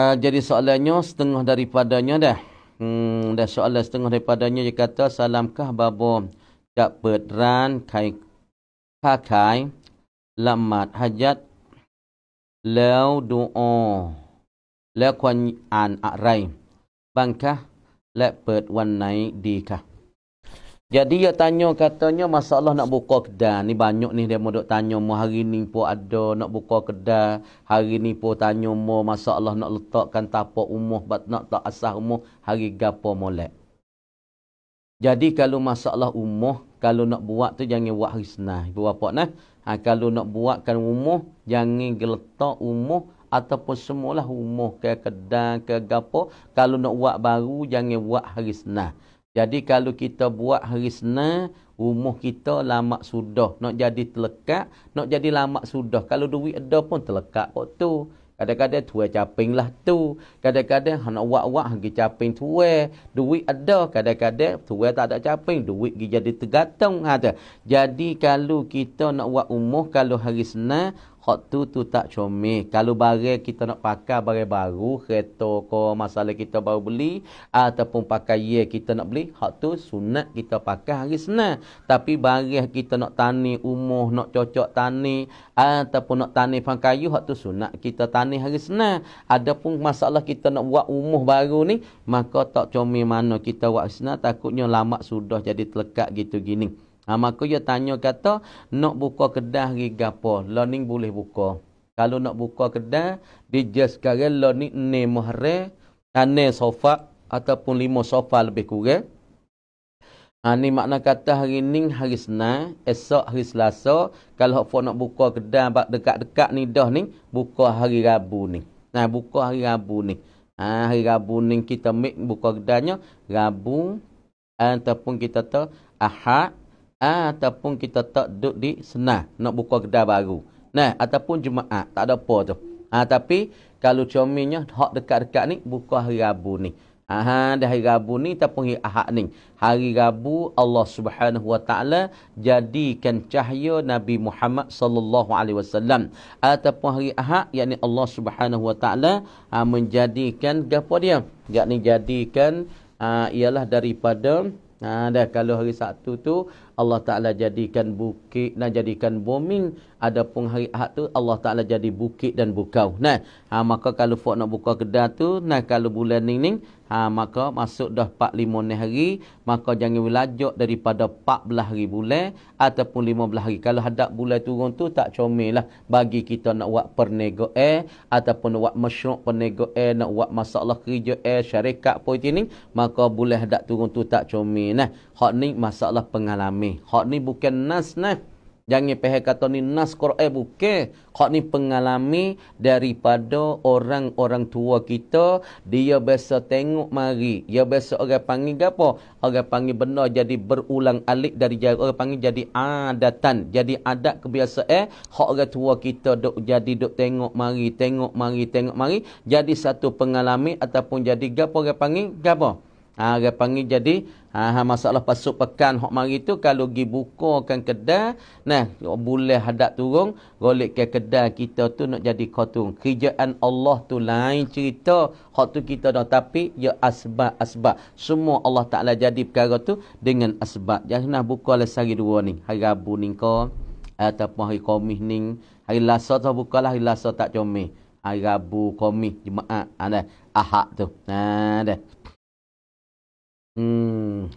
Uh, jadi soalannya setengah daripadanya dah. Hmm, dan soalan setengah daripadanya dia kata salamkah babo tak berderan kai pakai lamat hajat lau doa lau kwan an arai bangkah lau berd wan naik dikah. Jadi dia tanya katanya masalah nak buka kedai. Ni banyak ni dia mau tanya mu hari ni pun ada nak buka kedai. Hari ni pun tanya mu masalah nak letakkan tapak umuh bat nak tak asah umuh hari gapo molek. Jadi kalau masalah umuh kalau nak buat tu jangan buat hari senah. Ibu bapa nah. Ha, kalau nak buatkan umuh jangan geletak umuh ataupun semualah umuh ke kedai ke gapo. Kalau nak buat baru jangan buat hari senah. Jadi kalau kita buat hari Senin, umur kita lama sudah. Nak jadi terlekat, nak jadi lama sudah. Kalau duit ada pun terlekat kok tu. Kadang-kadang tuai caping lah tu. Kadang-kadang ha, nak wak-wak ha, pergi caping tuai. Duit ada. Kadang-kadang tuai tak ada caping. Duit pergi jadi tergantung. ada. Ha, jadi kalau kita nak buat umur, kalau hari Senin, hak tu tu tak comel kalau barang kita nak pakai barang baru kereta ke masalah kita baru beli ataupun pakaian kita nak beli hak tu sunat kita pakai hari senin tapi barang kita nak tani umur nak cocok tani ataupun nak tani pang kayu hak tu sunat kita tani hari senin adapun masalah kita nak buat umur baru ni maka tak comel mana kita buat senin takutnya lama sudah jadi telekat gitu gini Ha, maka dia tanya kata, nak buka kedai di gapa, learning boleh buka. Kalau nak buka kedai, di just sekarang learning ni muhre, tanah sofa, ataupun lima sofa lebih kurang. Ha, ni makna kata hari ni hari Senin, esok hari Selasa. Kalau hok nak buka kedai dekat-dekat ni dah ni, buka hari Rabu ni. Nah, ha, buka hari Rabu ni. Ha, hari Rabu ni kita make buka kedainya. Rabu ataupun kita tahu Ahad, Ah, ataupun kita tak duduk di senah nak buka kedai baru. Nah, ataupun jemaah, tak ada apa tu. Ha, tapi kalau cominya hak dekat-dekat ni buka hari Rabu ni. Aha, dah hari Rabu ni ataupun hari Ahad ni. Hari Rabu Allah Subhanahu Wa Taala jadikan cahaya Nabi Muhammad sallallahu alaihi wasallam ataupun hari Ahad yakni Allah Subhanahu Wa Taala ah, menjadikan gapo dia? Yakni jadikan ha, ialah daripada Ha dah kalau hari Sabtu tu Allah Taala jadikan bukit dan jadikan booming pun hari Ahad tu Allah Taala jadi bukit dan bukau. Nah, ha maka kalau fok nak buka kedai tu, nah kalau bulan ning ning ha, maka masuk dah 45 hari maka jangan belajar daripada 14 hari bulan ataupun 15 hari kalau hadap bulan turun tu tak comel lah bagi kita nak buat pernego eh ataupun nak buat mesyuk pernego eh nak buat masalah kerja eh syarikat pun ini maka bulan hadap turun tu tak comel nah hak ni masalah pengalami. hak ni bukan nas nah Jangan pihak kata ni nas Quran eh, buke. Kau ni pengalami daripada orang-orang tua kita. Dia biasa tengok mari. Dia biasa orang panggil apa? Orang panggil benar jadi berulang alik dari jauh. Orang panggil jadi adatan. Jadi adat kebiasa eh. Kau orang tua kita duk jadi duk tengok mari. Tengok mari, tengok mari. Jadi satu pengalami ataupun jadi apa orang panggil? Apa? Apa? Ha, dia panggil jadi ha, ha, masalah pasuk pekan hok mari tu kalau gi bukakan kedai nah boleh hadap turun golek ke kedai kita tu nak jadi kotung kerjaan Allah tu lain cerita hok tu kita dah tapi ya asbab-asbab semua Allah Taala jadi perkara tu dengan asbab jangan buka le lah sehari dua ni hari Rabu ni ke ataupun hari Khamis ni hari Selasa tu bukalah hari Selasa tak comel hari Rabu Khamis Jumaat nah ha, Ahad tu nah ha, dah 嗯。